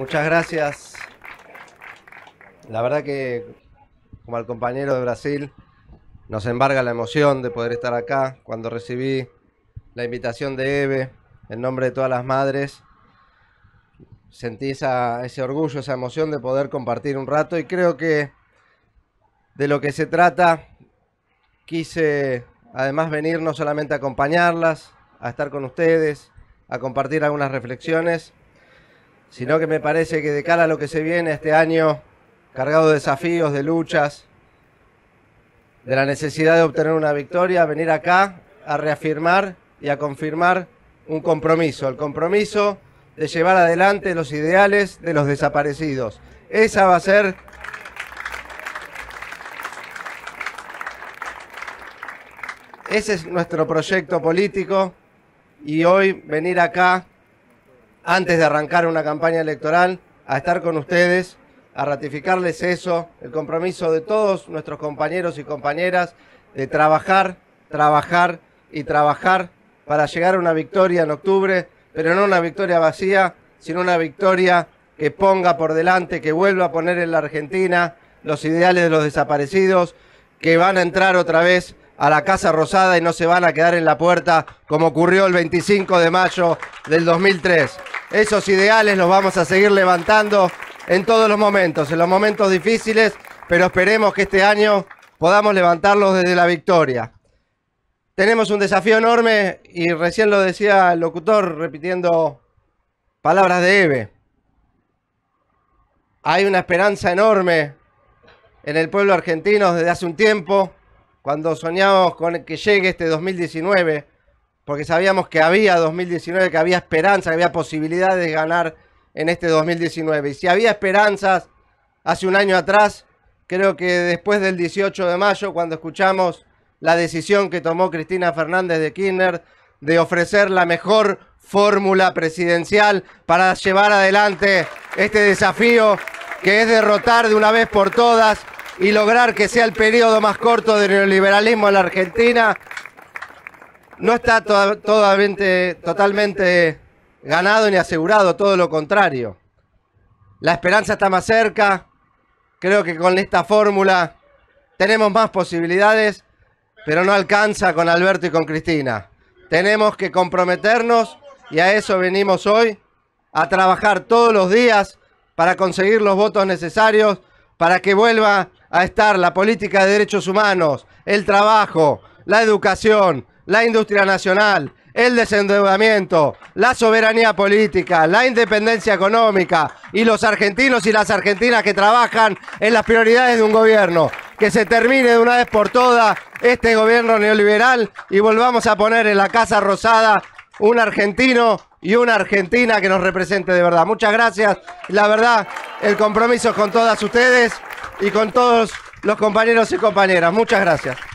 Muchas gracias. La verdad que, como al compañero de Brasil, nos embarga la emoción de poder estar acá. Cuando recibí la invitación de Eve, en nombre de todas las madres, sentí ese orgullo, esa emoción de poder compartir un rato y creo que de lo que se trata, quise además venir no solamente a acompañarlas, a estar con ustedes, a compartir algunas reflexiones, sino que me parece que de cara a lo que se viene este año, cargado de desafíos, de luchas, de la necesidad de obtener una victoria, venir acá a reafirmar y a confirmar un compromiso, el compromiso de llevar adelante los ideales de los desaparecidos. Esa va a ser Ese es nuestro proyecto político y hoy venir acá antes de arrancar una campaña electoral, a estar con ustedes, a ratificarles eso, el compromiso de todos nuestros compañeros y compañeras de trabajar, trabajar y trabajar para llegar a una victoria en octubre, pero no una victoria vacía, sino una victoria que ponga por delante, que vuelva a poner en la Argentina los ideales de los desaparecidos, que van a entrar otra vez a la Casa Rosada y no se van a quedar en la puerta como ocurrió el 25 de mayo del 2003. Esos ideales los vamos a seguir levantando en todos los momentos, en los momentos difíciles, pero esperemos que este año podamos levantarlos desde la victoria. Tenemos un desafío enorme y recién lo decía el locutor repitiendo palabras de Eve. Hay una esperanza enorme en el pueblo argentino desde hace un tiempo, cuando soñamos con que llegue este 2019 porque sabíamos que había 2019, que había esperanza, que había posibilidades de ganar en este 2019. Y si había esperanzas hace un año atrás, creo que después del 18 de mayo, cuando escuchamos la decisión que tomó Cristina Fernández de Kirchner de ofrecer la mejor fórmula presidencial para llevar adelante este desafío que es derrotar de una vez por todas y lograr que sea el periodo más corto del neoliberalismo en la Argentina, no está totalmente ganado ni asegurado, todo lo contrario. La esperanza está más cerca. Creo que con esta fórmula tenemos más posibilidades, pero no alcanza con Alberto y con Cristina. Tenemos que comprometernos y a eso venimos hoy, a trabajar todos los días para conseguir los votos necesarios para que vuelva a estar la política de derechos humanos, el trabajo, la educación, la industria nacional, el desendeudamiento, la soberanía política, la independencia económica y los argentinos y las argentinas que trabajan en las prioridades de un gobierno. Que se termine de una vez por todas este gobierno neoliberal y volvamos a poner en la Casa Rosada un argentino y una argentina que nos represente de verdad. Muchas gracias. La verdad, el compromiso es con todas ustedes y con todos los compañeros y compañeras. Muchas gracias.